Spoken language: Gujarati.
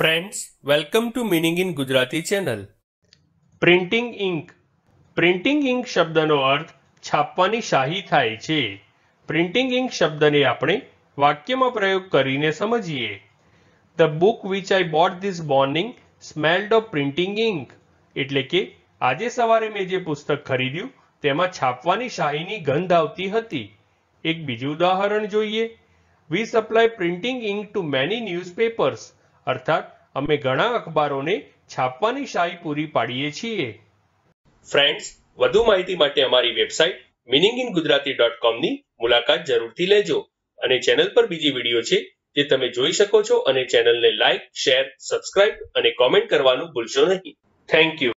friends welcome to meaning in Gujarati channel printing ink printing ink શબ્દનો અર્થ છાપવાની શાહી થાય છે પ્રિન્ટિંગ ઇંક શબ્દને આપણે વાક્યમાં પ્રયોગ કરીને સમજીએ the book which I bought this morning smelled of printing ink એટલે કે આજે સવારે મેં જે પુસ્તક ખરીદ્યું તેમાં છાપવાની શાહીની ગંધ આવતી હતી એક બીજું ઉદાહરણ જોઈએ we supply printing ink to many newspapers અર્થાત અમે ઘણા અખબારોને છાપવાની શાહી પૂરી પાડીએ છીએ ફ્રેન્ડ્સ વધુ માહિતી માટે અમારી website meaning in Gujarati dot કોમની મુલાકાત જરૂરથી લેજો અને ચેનલ પર બીજી વિડીયો છે જે તમે જોઈ શકો છો અને ચેનલને લાઇક શેર સબસ્ક્રાઇબ અને કોમેન્ટ કરવાનું ભૂલશો નહીં થેન્ક યુ